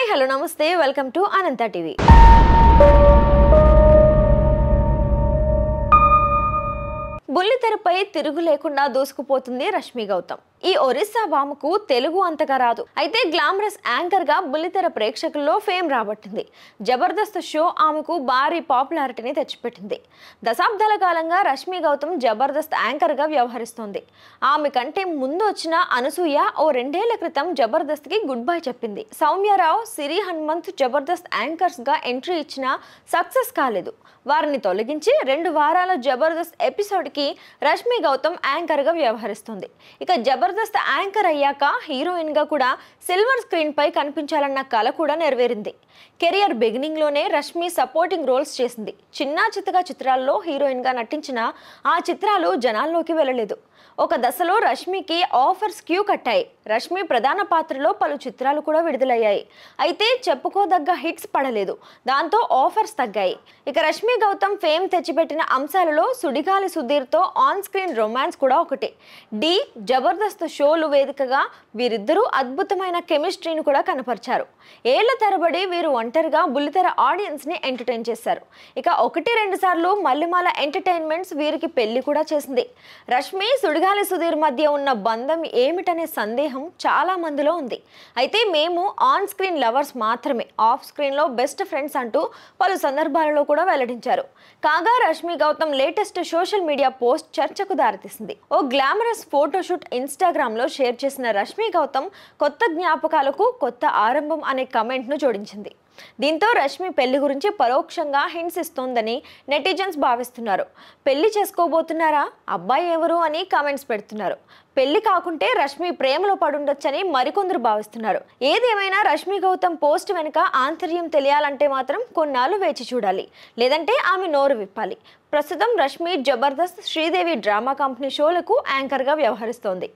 hi hello నమస్తే welcome to Anantha TV బుల్లితెరపై తిరుగు లేకుండా దూసుకుపోతుంది రష్మి గౌతమ్ ఈ ఒరిస్సా బామకు తెలుగు అంతగా రాదు అయితే గ్లామరస్ యాంకర్గా బుల్లితెర ప్రేక్షకుల్లో ఫేమ్ రాబట్టింది జబర్దస్త్ షో ఆమెకు భారీ పాపులారిటీని తెచ్చిపెట్టింది దశాబ్దాల కాలంగా రష్మి గౌతమ్ జబర్దస్త్ యాంకర్గా వ్యవహరిస్తోంది ఆమె కంటే ముందు వచ్చిన అనసూయ ఓ రెండేళ్ల క్రితం జబర్దస్త్కి గుడ్ బై చెప్పింది సౌమ్యారావు సిరి హనుమంత్ జబర్దస్త్ యాంకర్స్గా ఎంట్రీ ఇచ్చిన సక్సెస్ కాలేదు వారిని తొలగించి రెండు వారాల జబర్దస్త్ ఎపిసోడ్కి రష్మి గౌతమ్ యాంకర్గా వ్యవహరిస్తుంది ఇక జబర్ జబర్దస్త్ యాంకర్ అయ్యాక హీరోయిన్గా కూడా సిల్వర్ స్క్రీన్పై కనిపించాలన్న కళ కూడా నెరవేరింది కెరియర్ బిగినింగ్లోనే రష్మి సపోర్టింగ్ రోల్స్ చేసింది చిన్న చిత్తగా చిత్రాల్లో హీరోయిన్గా నటించిన ఆ చిత్రాలు జనాల్లోకి వెళ్ళలేదు ఒక దశలో రష్మికి ఆఫర్స్ క్యూ కట్టాయి రష్మి ప్రధాన పాత్రలో పలు చిత్రాలు కూడా విడుదలయ్యాయి అయితే చెప్పుకోదగ్గ హిట్స్ పడలేదు దాంతో ఆఫర్స్ తగ్గాయి ఇక రష్మి గౌతమ్ ఫేమ్ తెచ్చిపెట్టిన అంశాలలో సుడిగాలి సుధీర్తో ఆన్ స్క్రీన్ రొమాన్స్ కూడా ఒకటి డి జబర్దస్త్ ప్రస్తుత షోలు వేదికగా వీరిద్దరూ అద్భుతమైన కెమిస్ట్రీని కూడా కనపరిచారు ఏళ్ల తరబడి వీరు ఒంటరిగా బుల్లితెర ఆడియన్స్ని ఎంటర్టైన్ చేశారు ఇక ఒకటి రెండు సార్లు మల్లెమాల ఎంటర్టైన్మెంట్స్ వీరికి పెళ్లి కూడా చేసింది రష్మి సుడిగాలి సుధీర్ మధ్య ఉన్న బంధం ఏమిటనే సందేహం చాలా మందిలో ఉంది అయితే మేము ఆన్ స్క్రీన్ లవర్స్ మాత్రమే ఆఫ్ స్క్రీన్లో బెస్ట్ ఫ్రెండ్స్ అంటూ పలు సందర్భాలలో కూడా వెల్లడించారు కాగా Rashmi Gautam latest social media post చర్చకు దారితీసింది ఓ గ్లామరస్ ఫోటోషూట్ ఇన్స్టా ఇన్స్టాగ్రామ్లో షేర్ చేసిన రష్మి గౌతమ్ కొత్త జ్ఞాపకాలకు కొత్త ఆరంభం అనే కమెంట్ను జోడించింది దీంతో రష్మి పెళ్లి గురించి పరోక్షంగా హింట్స్ ఇస్తోందని నెటిజన్స్ భావిస్తున్నారు పెళ్లి చేసుకోబోతున్నారా అబ్బాయి ఎవరు అని కామెంట్స్ పెడుతున్నారు పెళ్లి కాకుంటే రష్మి ప్రేమలో పడుండొచ్చని మరికొందరు భావిస్తున్నారు ఏదేమైనా రష్మి గౌతమ్ పోస్ట్ వెనుక ఆంతర్యం తెలియాలంటే మాత్రం కొన్నాళ్ళు వేచి చూడాలి లేదంటే ఆమె నోరు విప్పాలి ప్రస్తుతం రష్మి జబర్దస్త్ శ్రీదేవి డ్రామా కంపెనీ షోలకు యాంకర్గా వ్యవహరిస్తోంది